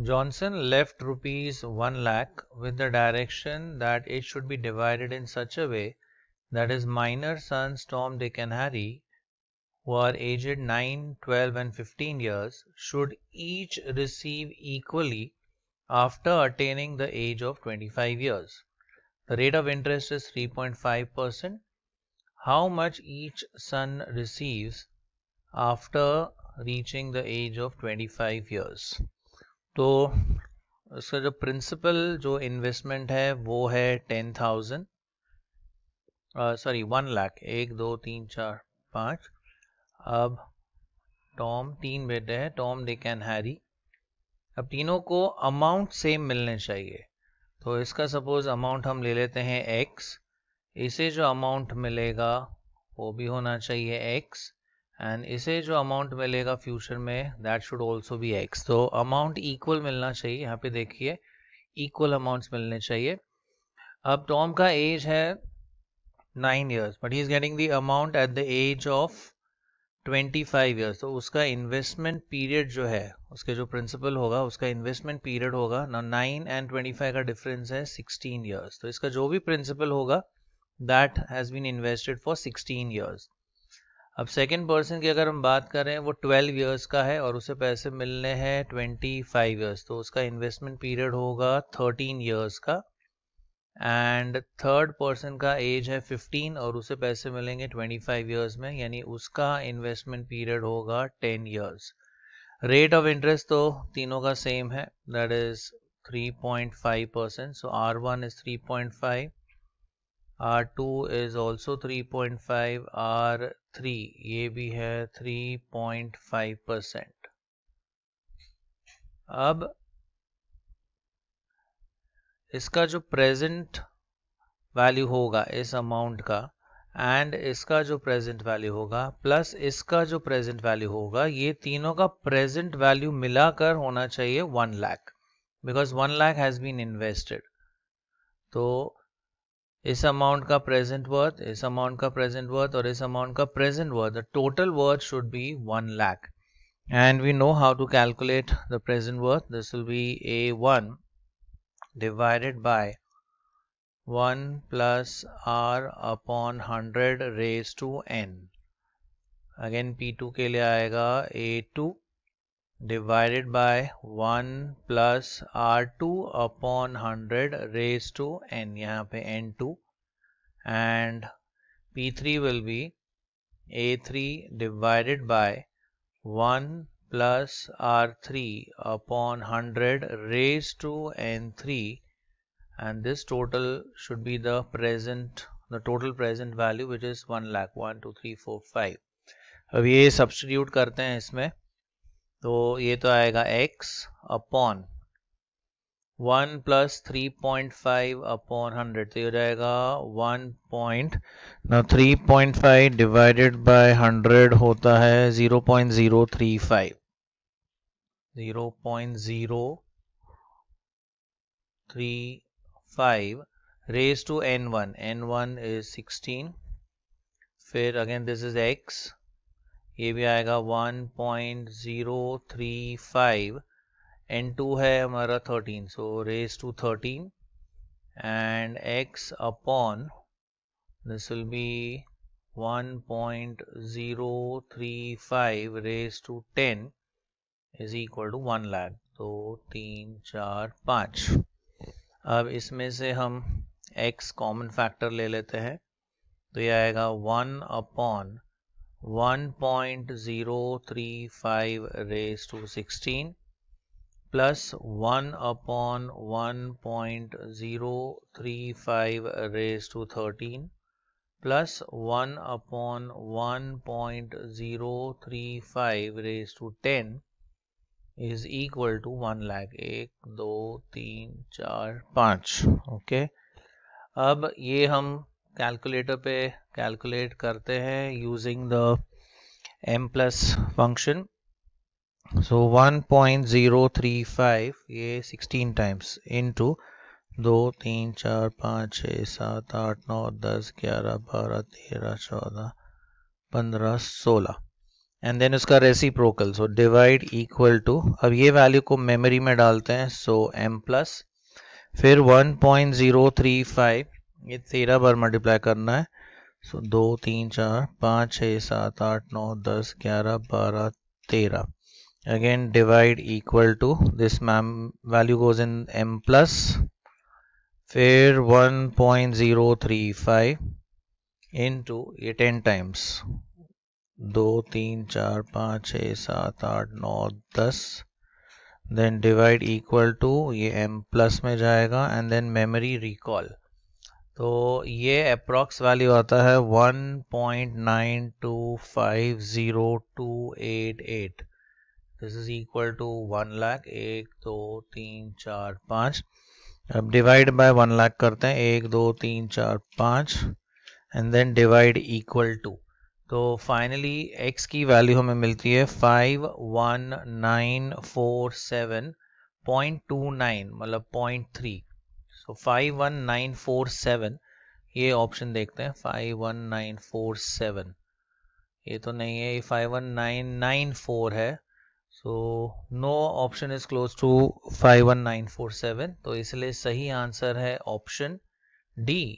Johnson left rupees 1 lakh with the direction that it should be divided in such a way that his minor sons Tom, Dick and Harry, who are aged 9, 12 and 15 years, should each receive equally after attaining the age of 25 years. The rate of interest is 3.5%. How much each son receives after reaching the age of 25 years? तो उसका जो principal जो investment है वो है ten thousand sorry one lakh एक दो तीन चार पाँच अब टॉम तीन बेटे हैं टॉम दे कैन हैरी अब तीनों को अमाउंट सेम मिलने चाहिए तो इसका सपोज अमाउंट हम ले लेते हैं एक्स इसे जो अमाउंट मिलेगा वो भी होना चाहिए एक्स एंड इसे जो अमाउंट मिलेगा फ्यूचर में that should also be x तो अमाउंट इक्वल मिलना चाहिए यहाँ पे देखिए इक्वल अमाउंट्स मिलने चाहिए अब टॉम का एज है nine years but he is getting the amount at the age of twenty five years तो उसका इन्वेस्टमेंट पीरियड जो है उसके जो प्रिंसिपल होगा उसका इन्वेस्टमेंट पीरियड होगा ना नाइन एंड ट्वेंटी फाइव का डिफरेंस है सिक्सटीन ईयर्स तो इसका जो भी प्रिंसिपल होगा that has been invested for sixteen years अब सेकेंड पर्सन की अगर हम बात करें वो 12 इयर्स का है और उसे पैसे मिलने हैं 25 इयर्स तो उसका इन्वेस्टमेंट पीरियड होगा 13 इयर्स का एंड थर्ड पर्सन का एज है 15 और उसे पैसे मिलेंगे 25 इयर्स में यानी उसका इन्वेस्टमेंट पीरियड होगा 10 इयर्स रेट ऑफ इंटरेस्ट तो तीनों का सेम है that is 3.5 percent so R one is also R2 is also 3.5, three ये भी है थ्री पॉइंट फाइव परसेंट अब इसका जो प्रेजेंट वैल्यू होगा इस अमाउंट का एंड इसका जो प्रेजेंट वैल्यू होगा प्लस इसका जो प्रेजेंट वैल्यू होगा ये तीनों का प्रेजेंट वैल्यू मिलाकर होना चाहिए one lakh because one lakh has been invested तो इस अमाउंट का प्रेजेंट वर्थ इस अमाउंट का प्रेजेंट वर्थ और इस अमाउंट का present worth the total worth should be one lakh and we know how to calculate the present worth this will be A one divided by one plus R upon hundred raise to N again P two के लिए आएगा A two divided by 1 plus R2 upon 100 raised to N, यहाँ पे N2 and P3 will be A3 divided by 1 plus R3 upon 100 raised to N3 and this total should be the present, the total present value which is 1 lakh, 1, 2, 3, 4, 5. अब ये substitute करते हैं तो ये तो आएगा x upon one plus three point five upon hundred तो ये जाएगा वन पॉइंट ना three point five divided by hundred होता है zero point zero three five zero point zero three five raise to N one N one is sixteen फिर again this is x ये भी आएगा 1.035 एन टू है हमारा 13 so raise to 13 and x upon this will be 1.035 raise to 10 is equal to 1 lakh तो तीन चार पाँच अब इसमें से हम x कॉमन फैक्टर ले लेते हैं तो ये आएगा 1 upon 1.035 raised to 16 plus 1 upon 1.035 raised to 13 plus 1 upon 1.035 raised to 10 is equal to 1 lakh 1 2 3 4 5 okay? अब ये हम कैलकुलेटर पे कैलकुलेट करते हैं using the M plus function so 1.035 ये 16 टाइम्स इनटू दो तीन चार पाँच छ सात आठ नौ दस ग्यारह बारह तेरह चौदह पंद्रह सोलह एंड देन उसका reciprocal so divide equal to अब ये वैल्यू को मेमोरी में डालते हैं सो एम प्लस फिर 1.035 ये तेरह बार मल्टीप्लाई करना है सो दो तीन चार पाँच छः सात आठ नौ दस ग्यारह बारह तेरह again divide equal to this ma'am value goes in M plus फिर one point zero three five into ये टेन टाइम्स दो तीन चार पाँच छः सात आठ नौ दस देन डिवाइड इक्वल टू ये एम प्लस में जाएगा एंड देन मेमोरी रिकॉल तो ये अप्रॉक्स वैल्यू आता है 1.9250288 this is equal to one lakh एक दो तीन चार पाँच अब डिवाइड बाय वन लाख करते हैं एक दो तीन चार पाँच and then divide equal to तो फाइनली एक्स की वैल्यू हमें मिलती है five one nine four seven point two nine मतलब point three so five one nine four seven ये ऑप्शन देखते हैं five one nine four seven ये तो नहीं है ये five one nine nine four है so no option is close to five one nine four seven तो इसलिए सही आंसर है ऑप्शन डी